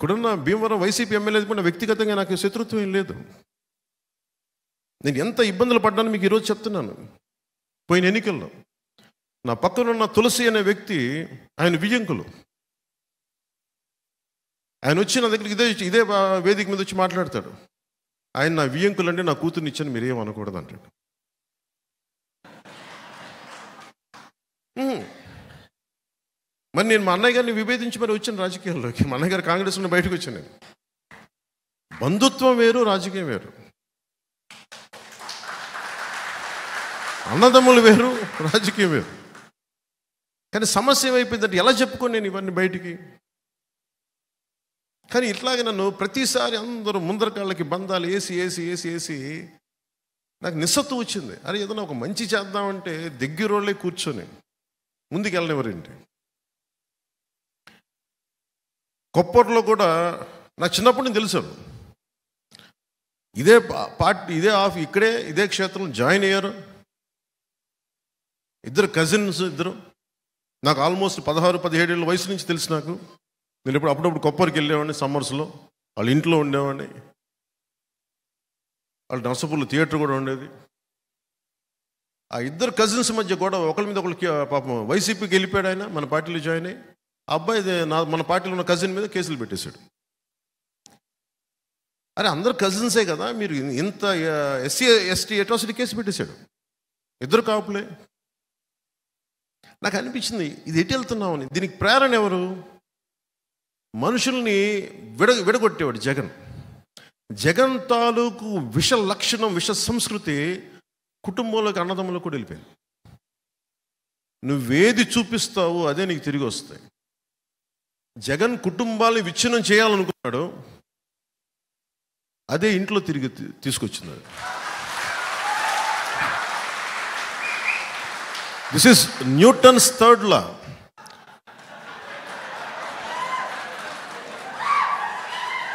ఇక్కడున్న Bhimavaram YCP MLA కూడా వ్యక్తిగతంగా నాకు శత్రుత్వం ఏం లేదు నేను ఎంత ఇబ్బందులు పడ్డాను మీకు ఈరోజు చెప్తున్నాను పోయిన ఎన్నికల్లో నా పక్కనున్న తులసి అనే వ్యక్తి ఆయన విజంకులు ఆయన వచ్చి నా దగ్గరికి ఇదే ఇదే వేదిక మీద వచ్చి మాట్లాడతాడు ఆయన నా వియంకులు అంటే నా కూతుర్ని ఇచ్చాను మీరేం అనకూడదు అంటాడు మరి నేను మా అన్నయ్య గారిని విభేదించి మరి వచ్చిన రాజకీయాల్లోకి మా అన్నయ్య గారు కాంగ్రెస్ నుండి బయటకు వచ్చాను నేను బంధుత్వం వేరు రాజకీయం వేరు అన్నదమ్ములు వేరు రాజకీయం వేరు కానీ సమస్య ఏమైపోయిందంటే ఎలా చెప్పుకోను నేను ఇవన్నీ బయటికి కానీ ఇట్లాగే నన్ను ప్రతిసారి అందరూ ముందరకాళ్ళకి బంధాలు వేసి వేసి వేసి వేసి నాకు నిస్సత్తు వచ్చింది అరే ఏదైనా ఒక మంచి చేద్దామంటే దగ్గరోళ్ళే కూర్చొని ముందుకెళ్ళనివ్వరేంటి కొప్పర్లో కూడా నాకు చిన్నప్పటి నుంచి తెలిసాను ఇదే పార్టీ ఇదే ఆఫ్ ఇక్కడే ఇదే క్షేత్రం జాయిన్ అయ్యారు ఇద్దరు కజిన్స్ ఇద్దరు నాకు ఆల్మోస్ట్ పదహారు పదిహేడు ఏళ్ళ వయసు నుంచి తెలుసు నాకు నేను ఇప్పుడు అప్పుడప్పుడు కొప్పరికి వెళ్ళేవాడిని సమ్మర్స్లో వాళ్ళ ఇంట్లో ఉండేవాడిని వాళ్ళ నర్సపూర్లో థియేటర్ కూడా ఉండేది ఆ ఇద్దరు కజిన్స్ మధ్య కూడా ఒకరి మీద ఒకరికి పాపం వైసీపీకి వెళ్ళిపోయాడు ఆయన మన పార్టీలో జాయిన్ అయ్యి అబ్బాయి నా మన పార్టీలో ఉన్న కజిన్ మీద కేసులు పెట్టేశాడు అరే అందరు కజిన్సే కదా మీరు ఇంత ఎస్సీ ఎస్టీ అట్రాసిటీ కేసు పెట్టేశాడు ఇద్దరు కాపులే నాకు అనిపించింది ఇది ఎటు అని దీనికి ప్రేరణ ఎవరు మనుషుల్ని విడ విడగొట్టేవాడు జగన్ జగన్ తాలూకు విష లక్షణం విష సంస్కృతి కుటుంబంలోకి అన్నదమ్ములకు కూడా వెళ్ళిపోయింది నువ్వేది చూపిస్తావు అదే నీకు తిరిగి వస్తాయి జగన్ కుటుంబాలు విచ్ఛిన్నం చేయాలనుకున్నాడు అదే ఇంట్లో తిరిగి తీసుకొచ్చింది this is Newton's third law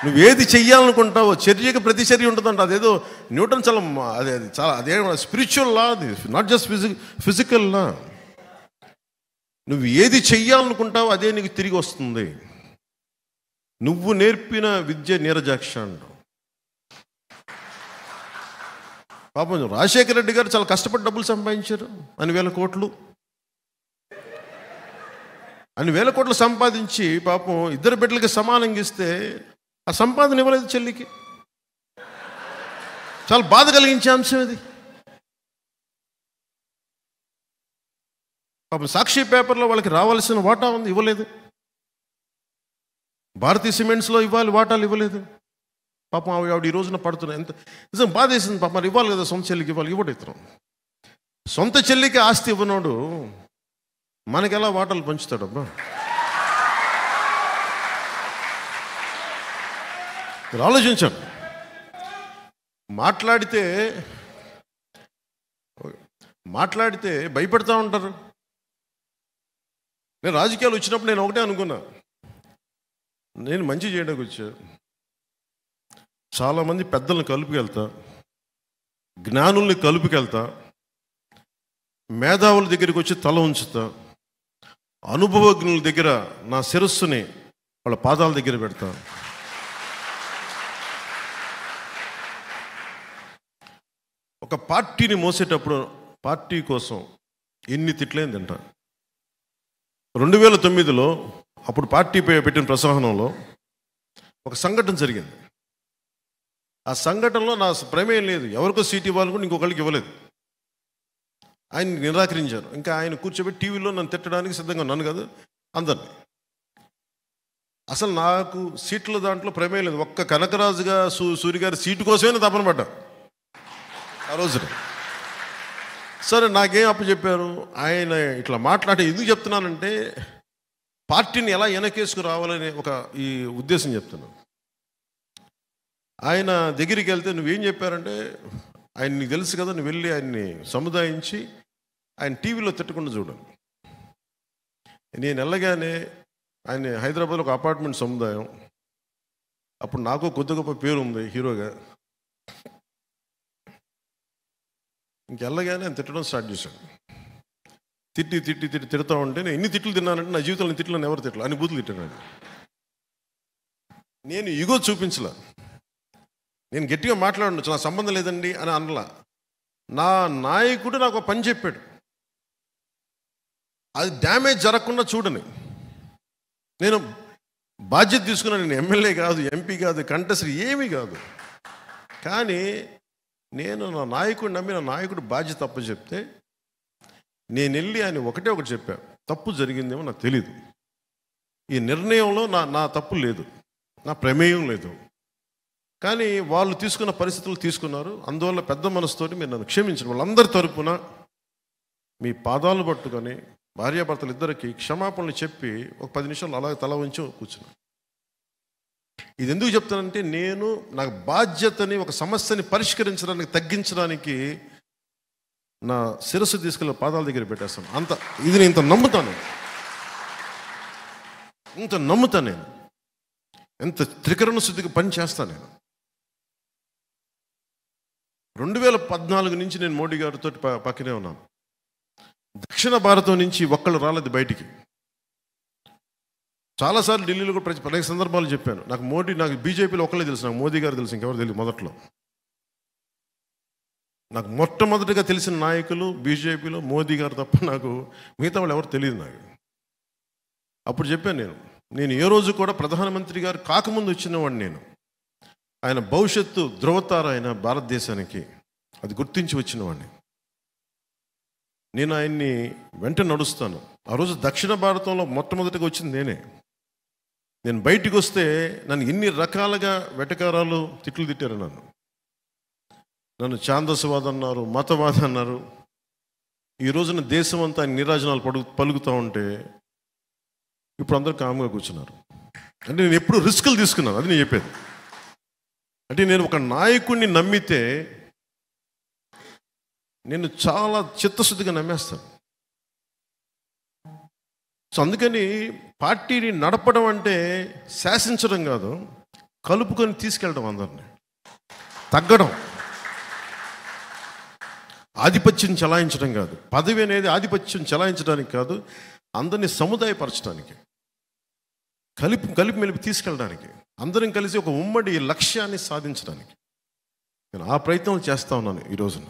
నువ్వు ఏది చెయ్యాలనుకుంటావో చర్యకి ప్రతి చర్య ఉంటుందంట అదేదో న్యూటన్ చాలా అదే చాలా అదే స్పిరిచువల్ లా అది not just physic physical law నువ్వు ఏది చెయ్యాలనుకుంటావో అదే నీకు తిరిగి వస్తుంది నువ్వు నేర్పిన విద్య నీరజాక్ష పాపం రాజశేఖర రెడ్డి గారు చాలా కష్టపడి డబ్బులు సంపాదించారు అని వేల కోట్లు అని వేల కోట్లు సంపాదించి పాపం ఇద్దరు బిడ్డలకి సమానంగా ఇస్తే ఆ సంపాదన ఇవ్వలేదు చెల్లికి చాలా బాధ కలిగించే అంశం ఇది పాపం సాక్షి పేపర్లో వాళ్ళకి రావాల్సిన వాటా ఉంది ఇవ్వలేదు భారతీయ సిమెంట్స్లో ఇవ్వాలి వాటాలు ఇవ్వలేదు పాపం ఆవిడ ఈ రోజున పడుతున్నాయి ఎంత నిజం బాధేసింది మరి ఇవ్వాలి కదా సొంత చెల్లికి ఇవ్వాలి ఇవ్వడం సొంత చెల్లికి ఆస్తి ఇవ్వనోడు మనకెలా వాటాలు పంచుతాడు మీరు ఆలోచించండి మాట్లాడితే మాట్లాడితే భయపడతా ఉంటారు నేను రాజకీయాలు వచ్చినప్పుడు నేను ఒకటే అనుకున్నా నేను మంచి చేయడానికి వచ్చా చాలామంది పెద్దలను కలుపుకెళ్తా జ్ఞానుల్ని కలుపుకెళ్తా మేధావుల దగ్గరికి వచ్చి తల ఉంచుతా అనుభవజ్ఞుల దగ్గర నా శిరస్సుని వాళ్ళ పాదాల దగ్గర పెడతా ఒక పార్టీని మోసేటప్పుడు పార్టీ కోసం ఎన్ని తిట్లేని తింటాను రెండు వేల తొమ్మిదిలో అప్పుడు పార్టీ పెట్టిన ప్రసంహనంలో ఒక సంఘటన జరిగింది ఆ సంఘటనలో నా ప్రమేయం లేదు ఎవరికో సీట్ ఇవ్వాలి కూడా ఇంకొకరికి ఇవ్వలేదు ఆయన నిరాకరించారు ఇంకా ఆయన కూర్చోబెట్టి టీవీలో నన్ను తిట్టడానికి సిద్ధంగా ఉన్నాను కాదు అందరిని అసలు నాకు సీట్ల దాంట్లో ప్రమేయం లేదు ఒక్క కనకరాజుగా సూ సూర్యగారి సీటు కోసమే తపన పడ్డాను ఆ రోజున సరే నాకేం అప్పచెప్పారు ఆయన ఇట్లా మాట్లాడి ఎందుకు చెప్తున్నానంటే పార్టీని ఎలా వెనకేసుకు రావాలనే ఒక ఈ ఉద్దేశం చెప్తున్నాను ఆయన దగ్గరికి వెళ్తే నువ్వేం చెప్పారంటే ఆయన నీకు తెలుసు కదా నువ్వు వెళ్ళి ఆయన్ని సముదాయించి ఆయన టీవీలో తిట్టకుండా చూడండి నేను వెళ్ళగానే ఆయన హైదరాబాద్లో ఒక అపార్ట్మెంట్ సముదాయం అప్పుడు నాకు కొద్ది గొప్ప పేరు ఉంది హీరోగా ఇంకెళ్ళగానే ఆయన తిట్టడం స్టార్ట్ చేశాడు తిట్టి తిట్టి తిట్టి తిడతా ఉంటే నేను ఎన్ని తిట్లు తిన్నానంటే నా జీవితంలో తిట్లు ఎవరు తిట్టలు అని బూతులు తిట్టాను నేను ఇగో చూపించలా నేను గట్టిగా మాట్లాడచ్చు నా సంబంధం లేదండి అని అనలా నా నాయకుడు నాకు పని చెప్పాడు అది డ్యామేజ్ జరగకుండా చూడని నేను బాధ్యత తీసుకున్నాను నేను ఎమ్మెల్యే కాదు ఎంపీ కాదు కంటెస్టర్ ఏమీ కాదు కానీ నేను నా నాయకుడు నమ్మి నా నాయకుడు బాధ్యత తప్పు చెప్తే నేను వెళ్ళి ఆయన ఒకటే ఒకటి చెప్పా తప్పు జరిగిందేమో నాకు తెలియదు ఈ నిర్ణయంలో నా నా తప్పు లేదు నా ప్రమేయం లేదు కానీ వాళ్ళు తీసుకున్న పరిస్థితులు తీసుకున్నారు అందువల్ల పెద్ద మనసుతోటి మీరు నన్ను క్షమించండి వాళ్ళందరి తరపున మీ పాదాలు పట్టుకొని భార్యాభర్తలు ఇద్దరికి క్షమాపణలు చెప్పి ఒక పది నిమిషాలు అలాగే తల ఉంచి కూర్చున్నాను ఇది ఎందుకు చెప్తానంటే నేను నా బాధ్యతని ఒక సమస్యని పరిష్కరించడానికి తగ్గించడానికి నా శిరస్సు తీసుకెళ్ళి పాదాల దగ్గర పెట్టేస్తాను అంత ఇది నేను ఇంత నమ్ముతాను ఇంత నమ్ముతాను నేను ఎంత త్రికరణ శుద్ధికి పని చేస్తాను నేను రెండు వేల పద్నాలుగు నుంచి నేను మోడీ గారితో పక్కనే ఉన్నాను దక్షిణ భారతం నుంచి ఒక్కళ్ళు రాలేదు బయటికి చాలాసార్లు ఢిల్లీలో కూడా ప్రతి అనేక సందర్భాలు చెప్పాను నాకు మోడీ నాకు బీజేపీలో ఒకళ్ళే తెలుసు నాకు మోదీ గారు తెలుసు ఇంకెవరు తెలియదు మొదట్లో నాకు మొట్టమొదటిగా తెలిసిన నాయకులు బీజేపీలో మోదీ గారు తప్ప నాకు మిగతా వాళ్ళు ఎవరు తెలియదు నాకు అప్పుడు చెప్పాను నేను నేను ఏ రోజు కూడా ప్రధానమంత్రి గారు కాకముందు వచ్చినవాడిని నేను ఆయన భవిష్యత్తు ధ్రువతార ఆయన భారతదేశానికి అది గుర్తించి వచ్చినవాడిని నేను ఆయన్ని వెంట నడుస్తాను ఆ రోజు దక్షిణ భారతంలో మొట్టమొదటిగా వచ్చింది నేనే నేను బయటికి వస్తే నన్ను ఎన్ని రకాలుగా వెటకారాలు తిట్లు తిట్టారు నన్ను నన్ను ఛాందసవాదం అన్నారు మతవాదం అన్నారు ఈ రోజున దేశం అంతా నిరాజనాలు పడు పలుకుతూ ఉంటే ఇప్పుడు అందరూ కామ్గా కూర్చున్నారు అంటే నేను ఎప్పుడు రిస్కులు తీసుకున్నాను అది నేను చెప్పేది అంటే నేను ఒక నాయకుడిని నమ్మితే నేను చాలా చిత్తశుద్ధిగా నమ్మేస్తాను సో అందుకని పార్టీని నడపడం అంటే శాసించడం కాదు కలుపుకొని తీసుకెళ్ళడం అందరిని తగ్గడం ఆధిపత్యం చలాయించడం కాదు పదవి అనేది ఆధిపత్యం చలాయించడానికి కాదు అందరినీ సముదాయపరచడానికి కలిపి కలిపి మెలిపి తీసుకెళ్ళడానికి అందరం కలిసి ఒక ఉమ్మడి లక్ష్యాన్ని సాధించడానికి నేను ఆ ప్రయత్నం చేస్తా ఉన్నాను ఈ రోజున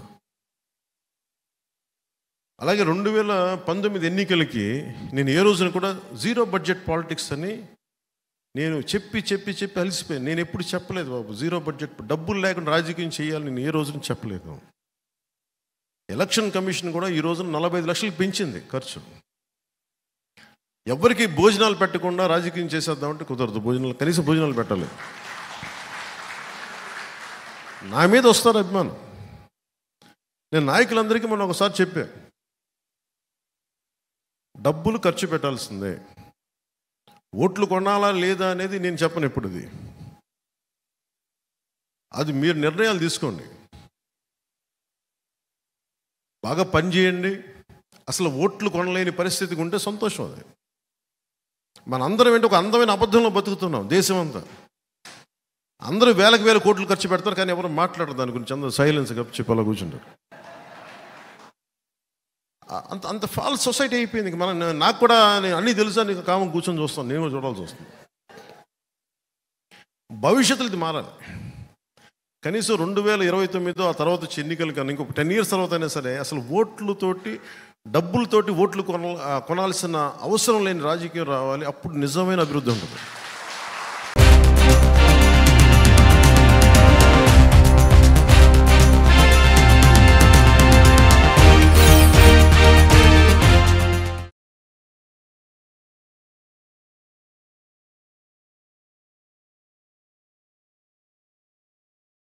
అలాగే రెండు వేల పంతొమ్మిది ఎన్నికలకి నేను ఏ రోజున కూడా జీరో బడ్జెట్ పాలిటిక్స్ అని నేను చెప్పి చెప్పి చెప్పి అలసిపోయాను నేను ఎప్పుడు చెప్పలేదు బాబు జీరో బడ్జెట్ డబ్బులు లేకుండా రాజకీయం చేయాలని నేను ఏ రోజున చెప్పలేదు ఎలక్షన్ కమిషన్ కూడా ఈ రోజున నలభై ఐదు లక్షలు పెంచింది ఖర్చు ఎవరికి భోజనాలు పెట్టకుండా రాజకీయం చేసేద్దామంటే కుదరదు భోజనాలు కనీసం భోజనాలు పెట్టాలి నా మీద వస్తారు అభిమానం నేను నాయకులందరికీ మొన్న ఒకసారి చెప్పాను డబ్బులు ఖర్చు పెట్టాల్సిందే ఓట్లు కొనాలా లేదా అనేది నేను చెప్పను ఇప్పుడు ఇది అది మీరు నిర్ణయాలు తీసుకోండి బాగా పని చేయండి అసలు ఓట్లు కొనలేని పరిస్థితికి ఉంటే సంతోషం అది మనందరం ఏంటి ఒక అందమైన అబద్ధంలో బతుకుతున్నాం దేశం అంతా అందరూ వేలకు వేల కోట్లు ఖర్చు పెడతారు కానీ ఎవరు మాట్లాడరు దాని గురించి అందరూ సైలెన్స్గా చెప్పాలా కూర్చుంటారు అంత అంత ఫాల్స్ సొసైటీ అయిపోయింది ఇంక మనం నాకు కూడా అన్నీ తెలుసా నీకు కామం కూర్చొని చూస్తాను నేను చూడాల్సి వస్తుంది భవిష్యత్తులో ఇది మారాలి కనీసం రెండు వేల ఇరవై తొమ్మిదో ఆ తర్వాత వచ్చి ఎన్నికలు కానీ ఇంకొక టెన్ ఇయర్స్ తర్వాత అయినా సరే అసలు ఓట్లతోటి డబ్బులతోటి ఓట్లు కొనాల్సిన అవసరం లేని రాజకీయం రావాలి అప్పుడు నిజమైన అభివృద్ధి ఉంటుంది